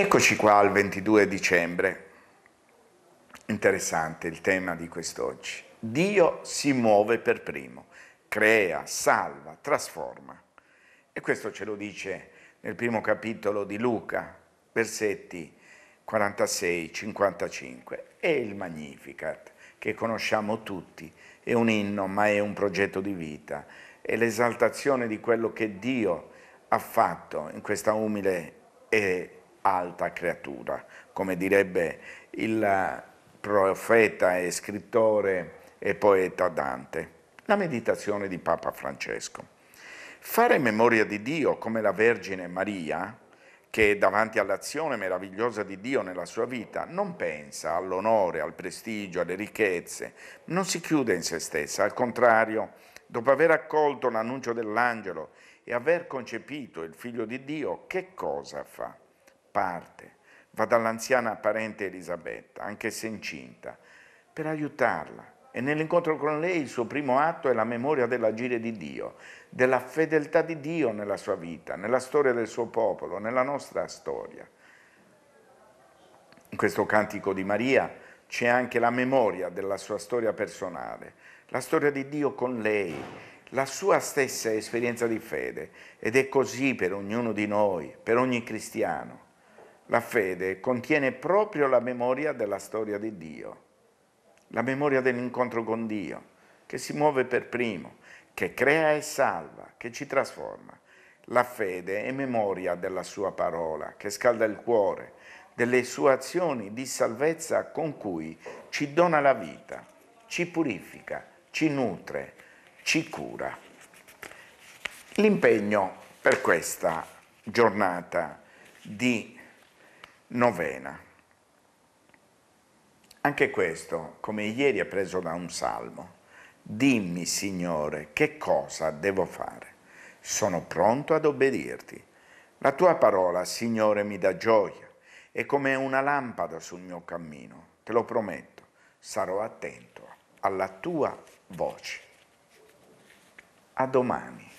Eccoci qua al 22 dicembre. Interessante il tema di quest'oggi. Dio si muove per primo, crea, salva, trasforma. E questo ce lo dice nel primo capitolo di Luca, versetti 46-55. È il Magnificat che conosciamo tutti, è un inno ma è un progetto di vita, è l'esaltazione di quello che Dio ha fatto in questa umile e alta creatura, come direbbe il profeta e scrittore e poeta Dante. La meditazione di Papa Francesco. Fare memoria di Dio come la Vergine Maria, che davanti all'azione meravigliosa di Dio nella sua vita non pensa all'onore, al prestigio, alle ricchezze, non si chiude in se stessa, al contrario, dopo aver accolto l'annuncio dell'angelo e aver concepito il figlio di Dio, che cosa fa? parte, va dall'anziana parente Elisabetta, anche se incinta, per aiutarla. E nell'incontro con lei il suo primo atto è la memoria dell'agire di Dio, della fedeltà di Dio nella sua vita, nella storia del suo popolo, nella nostra storia. In questo cantico di Maria c'è anche la memoria della sua storia personale, la storia di Dio con lei, la sua stessa esperienza di fede ed è così per ognuno di noi, per ogni cristiano. La fede contiene proprio la memoria della storia di Dio, la memoria dell'incontro con Dio, che si muove per primo, che crea e salva, che ci trasforma. La fede è memoria della sua parola, che scalda il cuore, delle sue azioni di salvezza con cui ci dona la vita, ci purifica, ci nutre, ci cura. L'impegno per questa giornata di novena. Anche questo, come ieri, è preso da un salmo. Dimmi, Signore, che cosa devo fare? Sono pronto ad obbedirti. La tua parola, Signore, mi dà gioia. È come una lampada sul mio cammino. Te lo prometto, sarò attento alla tua voce. A domani.